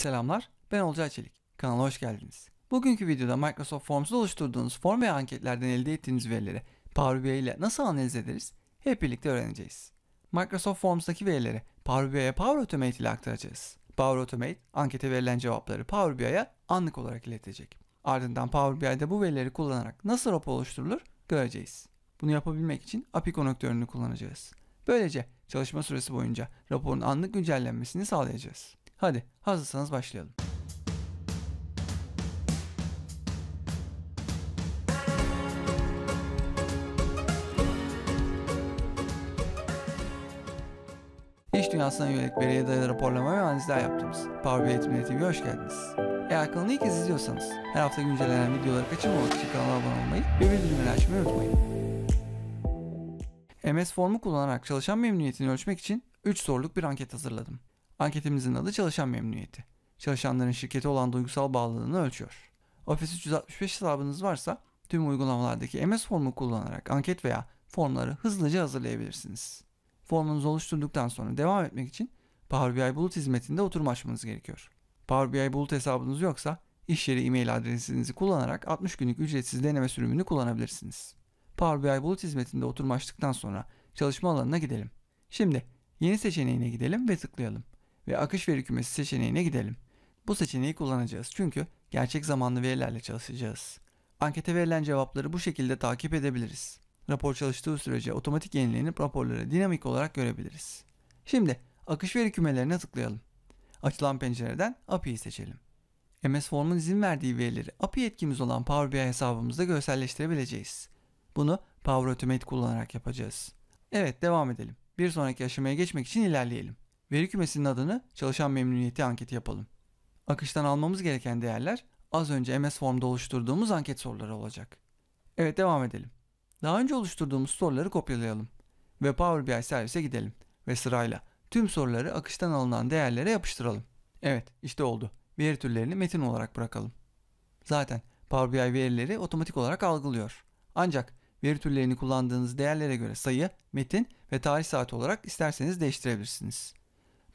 Selamlar, ben Olcay Çelik. Kanala hoş geldiniz. Bugünkü videoda Microsoft Forms'da oluşturduğunuz form ve anketlerden elde ettiğiniz verileri Power BI ile nasıl analiz ederiz hep birlikte öğreneceğiz. Microsoft Forms'daki verileri Power BI'ye Power Automate ile aktaracağız. Power Automate, ankete verilen cevapları Power BI'ye anlık olarak iletecek. Ardından Power BI'de bu verileri kullanarak nasıl rapor oluşturulur göreceğiz. Bunu yapabilmek için API konnektörünü kullanacağız. Böylece çalışma süresi boyunca raporun anlık güncellenmesini sağlayacağız. Hadi hazırsanız başlayalım. İş dünyasına yönelik veriye dayalı raporlama ve analizler yaptığımız Power BI Eğitim TV'ye hoş geldiniz. Eğer kanalı ilk kez izliyorsanız her hafta güncellenen videoları kaçırmamak için kanala abone olmayı ve bildirimleri açmayı unutmayın. MS formu kullanarak çalışan memnuniyetini ölçmek için 3 soruluk bir anket hazırladım. Anketimizin adı çalışan memnuniyeti. Çalışanların şirkete olan duygusal bağlılığını ölçüyor. Office 365 hesabınız varsa tüm uygulamalardaki MS formu kullanarak anket veya formları hızlıca hazırlayabilirsiniz. Formunuzu oluşturduktan sonra devam etmek için Power BI Bulut hizmetinde oturum açmanız gerekiyor. Power BI Bulut hesabınız yoksa iş yeri e-mail adresinizi kullanarak 60 günlük ücretsiz deneme sürümünü kullanabilirsiniz. Power BI Bulut hizmetinde oturum açtıktan sonra çalışma alanına gidelim. Şimdi yeni seçeneğine gidelim ve tıklayalım ve akış veri kümesi seçeneğine gidelim. Bu seçeneği kullanacağız çünkü gerçek zamanlı verilerle çalışacağız. Ankete verilen cevapları bu şekilde takip edebiliriz. Rapor çalıştığı sürece otomatik yenilenip raporları dinamik olarak görebiliriz. Şimdi akış veri kümelerine tıklayalım. Açılan pencereden API'yi seçelim. MS Form'un izin verdiği verileri API yetkimiz olan Power BI hesabımızda görselleştirebileceğiz. Bunu Power Automate kullanarak yapacağız. Evet devam edelim. Bir sonraki aşamaya geçmek için ilerleyelim. Veri kümesinin adını çalışan memnuniyeti anketi yapalım. Akıştan almamız gereken değerler az önce MS Form'da oluşturduğumuz anket soruları olacak. Evet devam edelim. Daha önce oluşturduğumuz soruları kopyalayalım ve Power BI servise gidelim ve sırayla tüm soruları akıştan alınan değerlere yapıştıralım. Evet işte oldu. Veri türlerini metin olarak bırakalım. Zaten Power BI verileri otomatik olarak algılıyor. Ancak veri türlerini kullandığınız değerlere göre sayı, metin ve tarih saati olarak isterseniz değiştirebilirsiniz.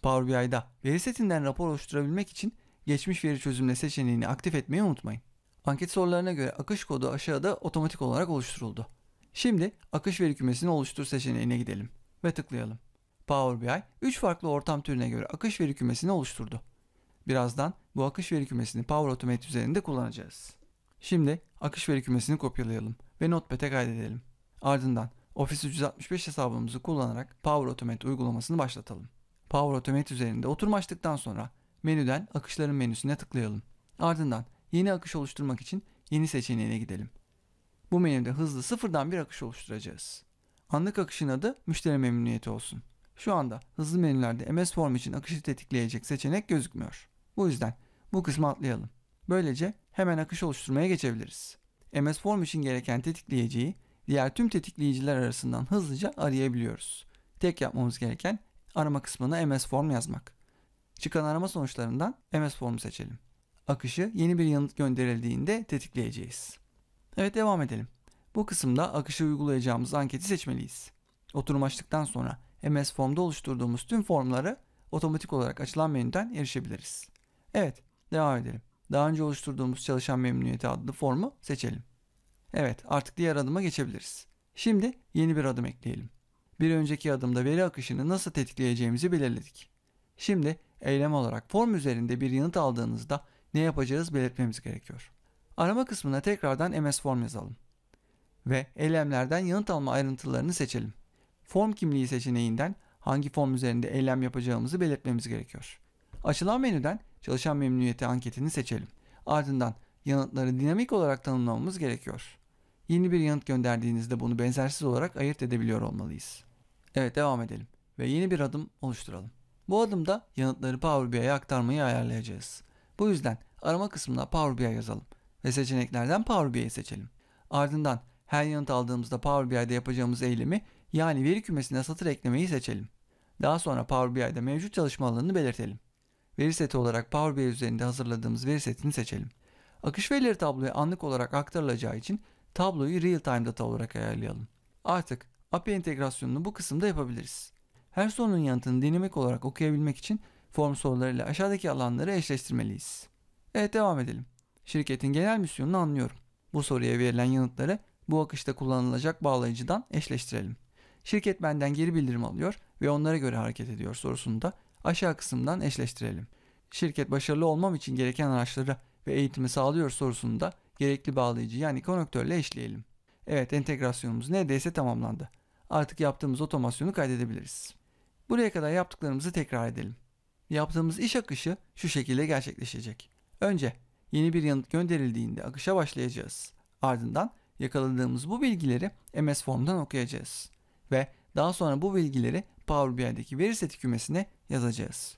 Power BI'da veri setinden rapor oluşturabilmek için geçmiş veri çözümle seçeneğini aktif etmeyi unutmayın. Anket sorularına göre akış kodu aşağıda otomatik olarak oluşturuldu. Şimdi akış veri kümesini oluştur seçeneğine gidelim ve tıklayalım. Power BI 3 farklı ortam türüne göre akış veri kümesini oluşturdu. Birazdan bu akış veri kümesini Power Automate üzerinde kullanacağız. Şimdi akış veri kümesini kopyalayalım ve Notepad'e kaydedelim. Ardından Office 365 hesabımızı kullanarak Power Automate uygulamasını başlatalım. Power Automate üzerinde oturmaçtıktan sonra menüden akışların menüsüne tıklayalım. Ardından yeni akış oluşturmak için yeni seçeneğine gidelim. Bu menüde hızlı sıfırdan bir akış oluşturacağız. Anlık akışın adı müşteri memnuniyeti olsun. Şu anda hızlı menülerde MS Form için akışı tetikleyecek seçenek gözükmüyor. Bu yüzden bu kısmı atlayalım. Böylece hemen akış oluşturmaya geçebiliriz. MS Form için gereken tetikleyiciyi diğer tüm tetikleyiciler arasından hızlıca arayabiliyoruz. Tek yapmamız gereken Arama kısmına MS Form yazmak. Çıkan arama sonuçlarından MS Formu seçelim. Akışı yeni bir yanıt gönderildiğinde tetikleyeceğiz. Evet devam edelim. Bu kısımda akışı uygulayacağımız anketi seçmeliyiz. Oturum açtıktan sonra MS Form'da oluşturduğumuz tüm formları otomatik olarak açılan menüden erişebiliriz. Evet, devam edelim. Daha önce oluşturduğumuz çalışan memnuniyeti adlı formu seçelim. Evet, artık diğer adıma geçebiliriz. Şimdi yeni bir adım ekleyelim. Bir önceki adımda veri akışını nasıl tetikleyeceğimizi belirledik. Şimdi eylem olarak form üzerinde bir yanıt aldığınızda ne yapacağız belirtmemiz gerekiyor. Arama kısmına tekrardan MS Form yazalım ve eylemlerden yanıt alma ayrıntılarını seçelim. Form kimliği seçeneğinden hangi form üzerinde eylem yapacağımızı belirtmemiz gerekiyor. Açılan menüden çalışan memnuniyeti anketini seçelim. Ardından yanıtları dinamik olarak tanımlamamız gerekiyor. Yeni bir yanıt gönderdiğinizde bunu benzersiz olarak ayırt edebiliyor olmalıyız. Evet devam edelim ve yeni bir adım oluşturalım. Bu adımda yanıtları Power BI'ye aktarmayı ayarlayacağız. Bu yüzden arama kısmına Power BI yazalım ve seçeneklerden Power BI'yi seçelim. Ardından her yanıt aldığımızda Power BI'de yapacağımız eylemi yani veri kümesine satır eklemeyi seçelim. Daha sonra Power BI'de mevcut çalışma alanını belirtelim. Veri seti olarak Power BI üzerinde hazırladığımız veri setini seçelim. Akış verileri tabloya anlık olarak aktarılacağı için Tabloyu real time data olarak ayarlayalım. Artık API entegrasyonunu bu kısımda yapabiliriz. Her sorunun yanıtını dinamik olarak okuyabilmek için form sorularıyla aşağıdaki alanları eşleştirmeliyiz. Evet devam edelim. Şirketin genel misyonunu anlıyorum. Bu soruya verilen yanıtları bu akışta kullanılacak bağlayıcıdan eşleştirelim. Şirket benden geri bildirim alıyor ve onlara göre hareket ediyor sorusunu da aşağı kısımdan eşleştirelim. Şirket başarılı olmam için gereken araçları ve eğitimi sağlıyor sorusunu da gerekli bağlayıcı yani konektörle eşleyelim. Evet entegrasyonumuz neredeyse tamamlandı. Artık yaptığımız otomasyonu kaydedebiliriz. Buraya kadar yaptıklarımızı tekrar edelim. Yaptığımız iş akışı şu şekilde gerçekleşecek. Önce yeni bir yanıt gönderildiğinde akışa başlayacağız. Ardından yakaladığımız bu bilgileri MS Form'dan okuyacağız. Ve daha sonra bu bilgileri Power BI'deki veri seti kümesine yazacağız.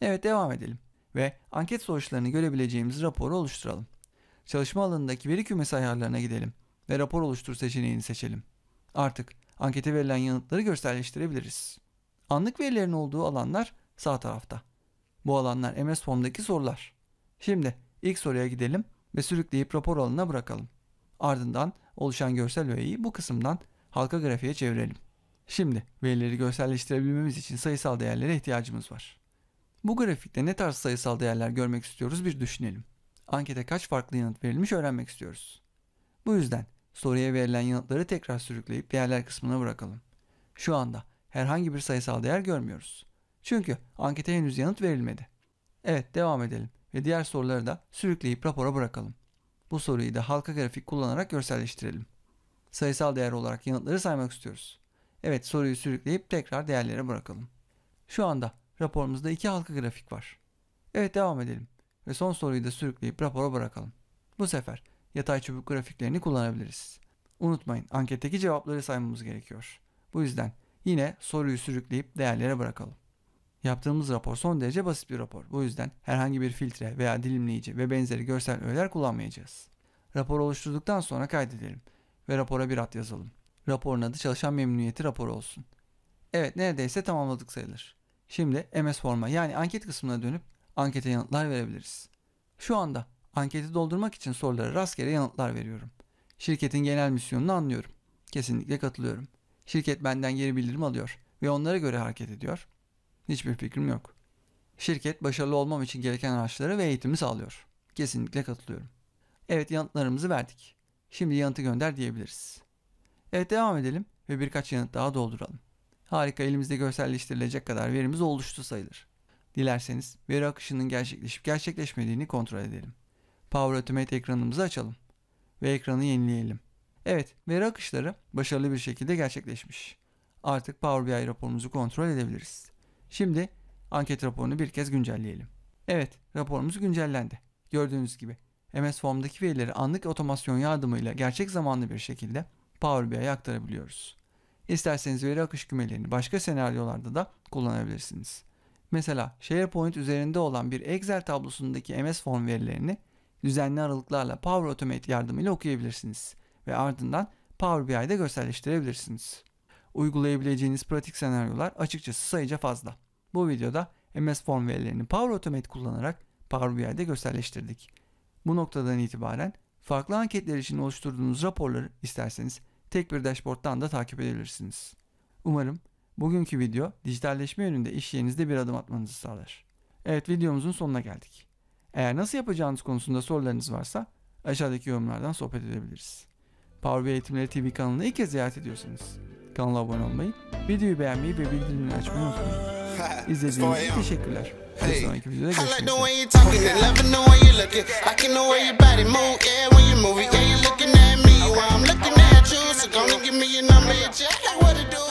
Evet devam edelim ve anket sonuçlarını görebileceğimiz raporu oluşturalım çalışma alanındaki veri kümesi ayarlarına gidelim ve rapor oluştur seçeneğini seçelim. Artık ankete verilen yanıtları görselleştirebiliriz. Anlık verilerin olduğu alanlar sağ tarafta. Bu alanlar MS Form'daki sorular. Şimdi ilk soruya gidelim ve sürükleyip rapor alanına bırakalım. Ardından oluşan görsel öğeyi bu kısımdan halka grafiğe çevirelim. Şimdi verileri görselleştirebilmemiz için sayısal değerlere ihtiyacımız var. Bu grafikte ne tarz sayısal değerler görmek istiyoruz bir düşünelim ankete kaç farklı yanıt verilmiş öğrenmek istiyoruz. Bu yüzden soruya verilen yanıtları tekrar sürükleyip değerler kısmına bırakalım. Şu anda herhangi bir sayısal değer görmüyoruz. Çünkü ankete henüz yanıt verilmedi. Evet devam edelim ve diğer soruları da sürükleyip rapora bırakalım. Bu soruyu da halka grafik kullanarak görselleştirelim. Sayısal değer olarak yanıtları saymak istiyoruz. Evet soruyu sürükleyip tekrar değerlere bırakalım. Şu anda raporumuzda iki halka grafik var. Evet devam edelim ve son soruyu da sürükleyip rapora bırakalım. Bu sefer yatay çubuk grafiklerini kullanabiliriz. Unutmayın anketteki cevapları saymamız gerekiyor. Bu yüzden yine soruyu sürükleyip değerlere bırakalım. Yaptığımız rapor son derece basit bir rapor. Bu yüzden herhangi bir filtre veya dilimleyici ve benzeri görsel öğeler kullanmayacağız. Rapor oluşturduktan sonra kaydedelim ve rapora bir ad yazalım. Raporun adı çalışan memnuniyeti raporu olsun. Evet neredeyse tamamladık sayılır. Şimdi MS forma yani anket kısmına dönüp ankete yanıtlar verebiliriz. Şu anda anketi doldurmak için sorulara rastgele yanıtlar veriyorum. Şirketin genel misyonunu anlıyorum. Kesinlikle katılıyorum. Şirket benden geri bildirim alıyor ve onlara göre hareket ediyor. Hiçbir fikrim yok. Şirket başarılı olmam için gereken araçları ve eğitimi sağlıyor. Kesinlikle katılıyorum. Evet yanıtlarımızı verdik. Şimdi yanıtı gönder diyebiliriz. Evet devam edelim ve birkaç yanıt daha dolduralım. Harika elimizde görselleştirilecek kadar verimiz oluştu sayılır. Dilerseniz veri akışının gerçekleşip gerçekleşmediğini kontrol edelim. Power Automate ekranımızı açalım ve ekranı yenileyelim. Evet, veri akışları başarılı bir şekilde gerçekleşmiş. Artık Power BI raporumuzu kontrol edebiliriz. Şimdi anket raporunu bir kez güncelleyelim. Evet, raporumuz güncellendi. Gördüğünüz gibi MS Form'daki verileri anlık otomasyon yardımıyla gerçek zamanlı bir şekilde Power BI'ye aktarabiliyoruz. İsterseniz veri akış kümelerini başka senaryolarda da kullanabilirsiniz. Mesela SharePoint üzerinde olan bir Excel tablosundaki MS form verilerini düzenli aralıklarla Power Automate yardımıyla okuyabilirsiniz ve ardından Power BI'de görselleştirebilirsiniz. Uygulayabileceğiniz pratik senaryolar açıkçası sayıca fazla. Bu videoda MS Form verilerini Power Automate kullanarak Power BI'de görselleştirdik. Bu noktadan itibaren farklı anketler için oluşturduğunuz raporları isterseniz tek bir dashboard'dan da takip edebilirsiniz. Umarım Bugünkü video dijitalleşme yönünde iş yerinizde bir adım atmanızı sağlar. Evet videomuzun sonuna geldik. Eğer nasıl yapacağınız konusunda sorularınız varsa aşağıdaki yorumlardan sohbet edebiliriz. Power BI Eğitimleri TV kanalını ilk kez ziyaret ediyorsanız kanala abone olmayı, videoyu beğenmeyi ve bildirimleri açmayı unutmayın. İzlediğiniz için teşekkürler. Hey, I like the way you talking, I love the way you looking. I can know where your body move, yeah, when you move, yeah, you looking at me, while I'm looking at you. So gonna give me your number, yeah, what to do.